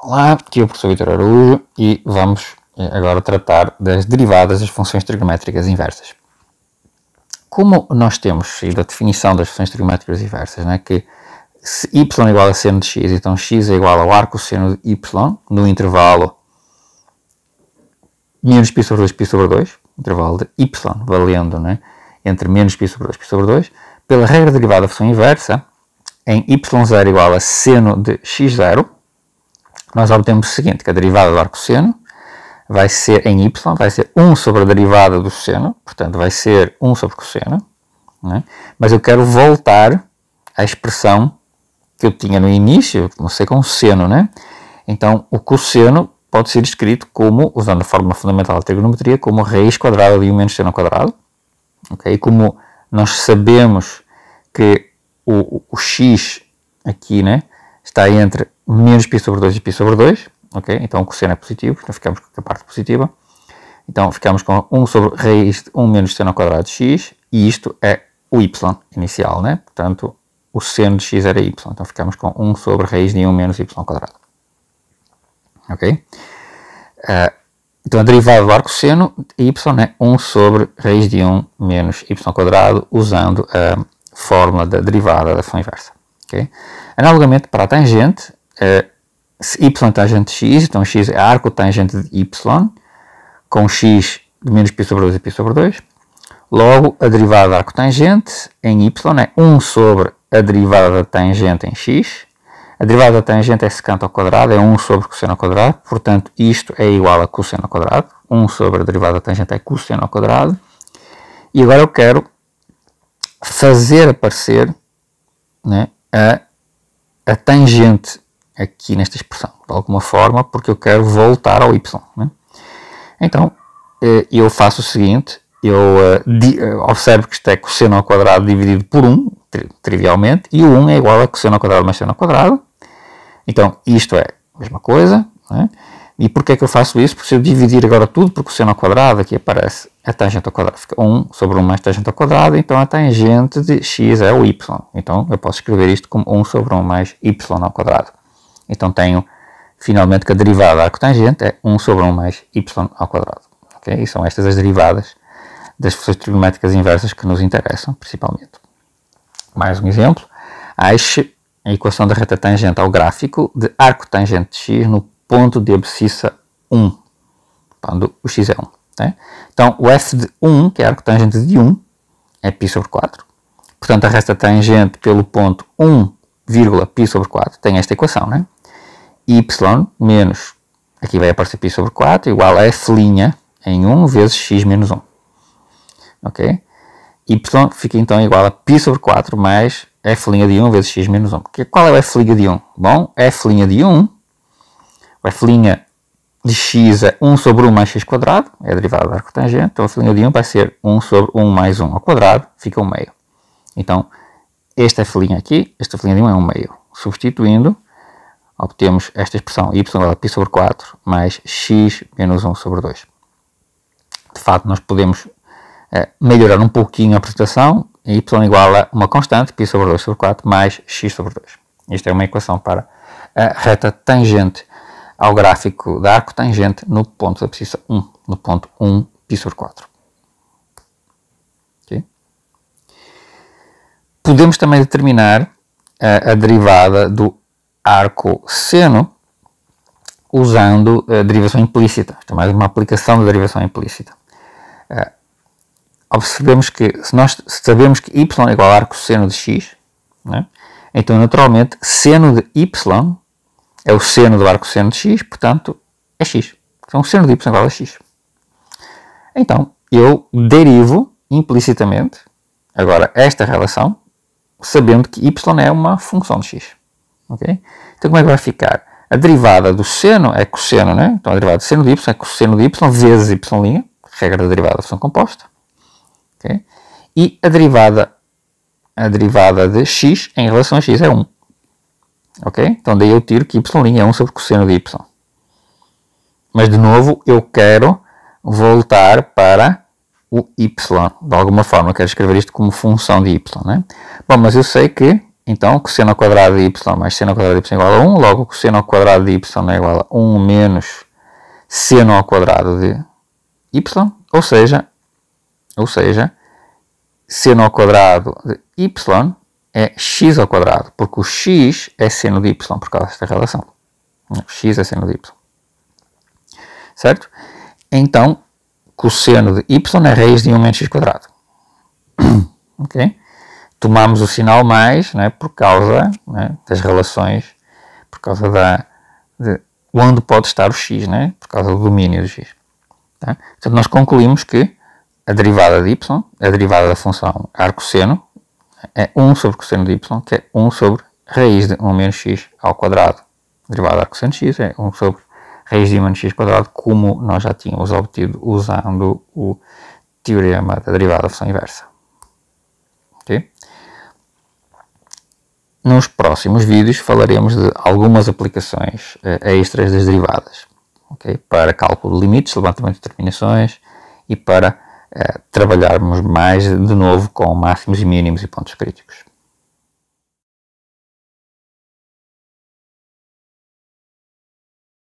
Olá, aqui é o professor Vitor Araújo e vamos eh, agora tratar das derivadas das funções trigonométricas inversas. Como nós temos a definição das funções trigonométricas inversas, né, que se y é igual a seno de x, então x é igual ao arco seno de y no intervalo menos π sobre 2, π sobre 2, intervalo de y valendo né, entre menos π sobre 2, π sobre 2, pela regra derivada da função inversa, em y0 igual a seno de x0, nós obtemos o seguinte, que a derivada do arcosseno vai ser em y, vai ser 1 sobre a derivada do seno, portanto vai ser 1 sobre cosseno, né? mas eu quero voltar à expressão que eu tinha no início, comecei com seno, né? Então o cosseno pode ser escrito como, usando a forma fundamental da trigonometria, como raiz quadrada de 1 menos seno ao quadrado, ok? E como nós sabemos que o, o, o x aqui, né, está entre menos π sobre 2 e π sobre 2, ok? Então o cosseno é positivo, então ficamos com a parte positiva. Então ficamos com 1 sobre raiz de 1 menos seno ao quadrado de x, e isto é o y inicial, né? Portanto, o seno de x era y, então ficamos com 1 sobre raiz de 1 menos y ao quadrado. Ok? Uh, então a derivada do arcosseno y é né? 1 sobre raiz de 1 menos y ao quadrado, usando a fórmula da derivada da ação inversa. Okay? Analogamente para a tangente, se y tangente de x, então x é arco tangente de y, com x de menos π sobre 2 a π sobre 2. Logo, a derivada arco tangente em y é 1 sobre a derivada da tangente em x. A derivada da tangente é secante ao quadrado, é 1 sobre cosseno ao quadrado, portanto isto é igual a cosseno ao quadrado. 1 sobre a derivada da tangente é cosseno ao quadrado. E agora eu quero fazer aparecer né, a, a tangente aqui nesta expressão, de alguma forma, porque eu quero voltar ao y. Né? Então, eh, eu faço o seguinte, eu eh, eh, observo que isto é cosseno ao quadrado dividido por 1, trivialmente, e o 1 é igual a cosseno ao quadrado mais seno ao quadrado. Então, isto é a mesma coisa. Né? E porquê é que eu faço isso? Porque se eu dividir agora tudo por cosseno ao quadrado, aqui aparece a tangente ao quadrado. Fica 1 sobre 1 mais tangente ao quadrado, então a tangente de x é o y. Então, eu posso escrever isto como 1 sobre 1 mais y ao quadrado. Então tenho finalmente que a derivada da cotangente é 1 sobre 1 mais y ao quadrado. Okay? E são estas as derivadas das funções trigonométricas inversas que nos interessam, principalmente. Mais um exemplo. Ache é a equação da reta tangente ao gráfico de arco tangente de x no ponto de abscissa 1, quando o x é 1. Né? Então, o f de 1, que é arco tangente de 1, é π sobre 4. Portanto, a reta tangente pelo ponto 1, π sobre 4 tem esta equação, né? y menos, aqui vai aparecer π sobre 4, igual a f' em 1 vezes x menos 1. Ok? y fica então igual a π sobre 4 mais f' de 1 vezes x menos 1. Que, qual é o f' de 1? Bom, f' de 1, o f' de x é 1 sobre 1 mais x quadrado, é a derivada da arco tangente, então f' de 1 vai ser 1 sobre 1 mais 1 ao quadrado, fica 1 meio. Então, esta f' aqui, esta f' de 1 é 1 meio. Substituindo, obtemos esta expressão y igual a π sobre 4 mais x menos 1 sobre 2. De facto, nós podemos eh, melhorar um pouquinho a apresentação, y igual a uma constante, π sobre 2 sobre 4, mais x sobre 2. Isto é uma equação para a reta tangente ao gráfico da arco tangente no ponto da precisão 1, no ponto 1, π sobre 4. Okay. Podemos também determinar a, eh, a derivada do arco seno usando a eh, derivação implícita. Isto é mais uma aplicação da derivação implícita. Eh, observemos que se nós sabemos que y é igual a arco seno de x, né? então naturalmente seno de y é o seno do arco seno de x, portanto é x. Então seno de y é igual a x. Então eu derivo implicitamente agora esta relação sabendo que y é uma função de x. Então como é que vai ficar? A derivada do seno é cosseno, né? Então a derivada do seno de y é cosseno de y vezes y', regra da derivada de função composta, E a derivada, a derivada de x em relação a x é 1, ok? Então daí eu tiro que y' é 1 sobre cosseno de y. Mas de novo eu quero voltar para o y, de alguma forma, eu quero escrever isto como função de y, né? Bom, mas eu sei que então, cosseno ao quadrado de y mais seno ao quadrado de y é igual a 1, logo cosseno ao quadrado de y é igual a 1 menos seno ao quadrado de y, ou seja, ou seja, seno ao quadrado de y é x ao quadrado, porque o x é seno de y por causa desta relação. O x é seno de y. Certo? Então, cosseno de y é raiz de 1 menos x quadrado. ok? tomamos o sinal mais né, por causa né, das relações, por causa da, de onde pode estar o x, né, por causa do domínio do x. Tá? nós concluímos que a derivada de y, a derivada da função seno, é 1 sobre cosseno de y, que é 1 sobre raiz de 1 menos x ao quadrado. A derivada de arcosseno de x é 1 sobre raiz de 1 menos x ao quadrado, como nós já tínhamos obtido usando o teorema da derivada da função inversa. Okay? Nos próximos vídeos falaremos de algumas aplicações eh, extras das derivadas, okay? para cálculo de limites, levantamento de determinações e para uh, trabalharmos mais de novo com máximos e mínimos e pontos críticos.